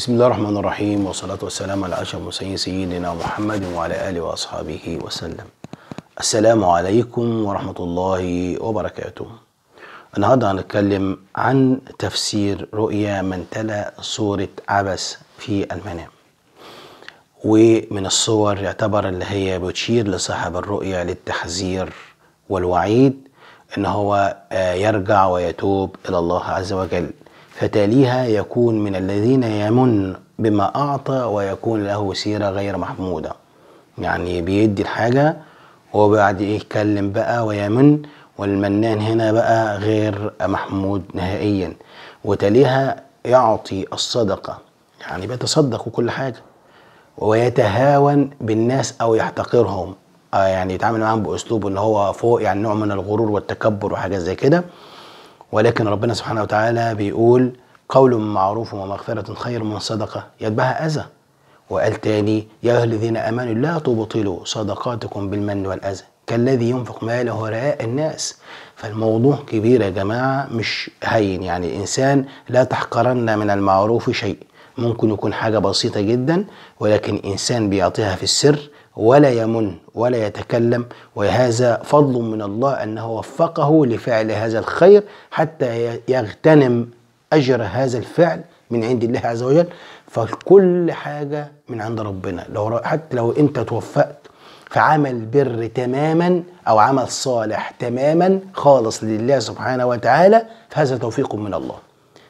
بسم الله الرحمن الرحيم والصلاة والسلام على أشرف المرسلين سيدنا محمد وعلى آله وأصحابه وسلم. السلام عليكم ورحمة الله وبركاته. النهارده هنتكلم عن تفسير رؤيا من تلا صورة عبس في المنام. ومن الصور يعتبر اللي هي بتشير لصاحب الرؤيا للتحذير والوعيد ان هو آه، يرجع ويتوب الى الله عز وجل فتاليها يكون من الذين يمن بما أعطى ويكون له سيرة غير محمودة يعني بيدي الحاجة وبعد يتكلم بقى ويمن والمنان هنا بقى غير محمود نهائيا وتاليها يعطي الصدقة يعني بيتصدق وكل حاجة ويتهاون بالناس أو يحتقرهم آه يعني يتعامل معاهم بأسلوب إن هو فوق يعني نوع من الغرور والتكبر وحاجات زي كده ولكن ربنا سبحانه وتعالى بيقول قول معروف ومغفرة خير من صدقة يتبعها أذى وقال تاني يا أيها الذين آمنوا لا تبطلوا صدقاتكم بالمن والأذى كالذي ينفق ماله رئاء الناس فالموضوع كبير يا جماعة مش هين يعني الإنسان لا تحقرن من المعروف شيء ممكن يكون حاجة بسيطة جدا ولكن إنسان بيعطيها في السر ولا يمن ولا يتكلم وهذا فضل من الله أنه وفقه لفعل هذا الخير حتى يغتنم أجر هذا الفعل من عند الله عز وجل فكل حاجة من عند ربنا لو حتى لو أنت توفقت في عمل بر تماما أو عمل صالح تماما خالص لله سبحانه وتعالى فهذا توفيق من الله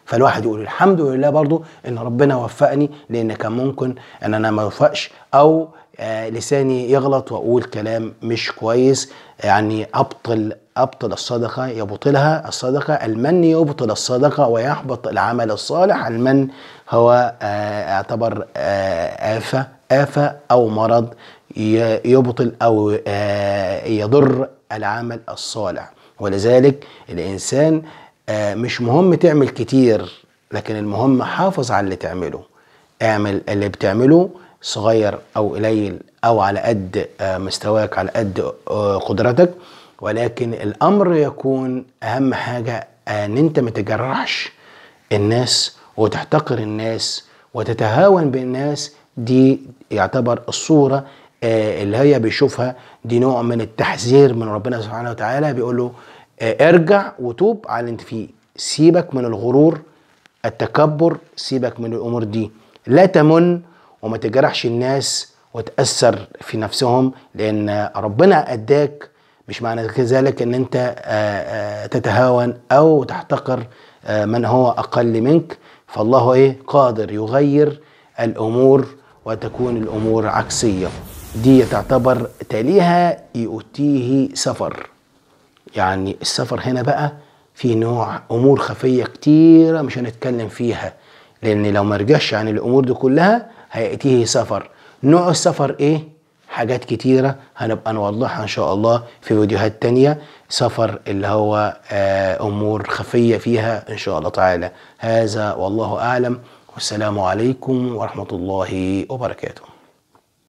فالواحد يقول الحمد لله برضو ان ربنا وفقني لان كان ممكن ان انا ما اوفقش او آه، لساني يغلط واقول كلام مش كويس يعني ابطل ابطل الصدقه يبطلها الصدقه المن يبطل الصدقه ويحبط العمل الصالح المن هو آه، يعتبر آه، افه افه او مرض يبطل او يضر العمل الصالح ولذلك الانسان مش مهم تعمل كتير لكن المهم حافظ على اللي تعمله اعمل اللي بتعمله صغير او قليل او على قد آه، مستواك على قد آه، قدرتك ولكن الامر يكون اهم حاجه آه، ان انت ما تجرحش الناس وتحتقر الناس وتتهاون بالناس دي يعتبر الصوره اللي هي بيشوفها دي نوع من التحذير من ربنا سبحانه وتعالى بيقول له ارجع وتوب على اللي انت فيه سيبك من الغرور التكبر سيبك من الامور دي لا تمن وما تجرحش الناس وتأثر في نفسهم لأن ربنا أداك مش معنى ذلك أن أنت آه، آه، تتهاون أو تحتقر آه، من هو أقل منك فالله إيه قادر يغير الأمور وتكون الأمور عكسية دي تعتبر تاليها يؤتيه سفر يعني السفر هنا بقى في نوع امور خفيه كتيره مش هنتكلم فيها لان لو ما رجعش عن الامور دي كلها هيأتيه سفر نوع السفر ايه حاجات كتيرة هنبقى نوضحها ان شاء الله في فيديوهات تانية سفر اللي هو آه، امور خفية فيها ان شاء الله تعالى هذا والله اعلم والسلام عليكم ورحمة الله وبركاته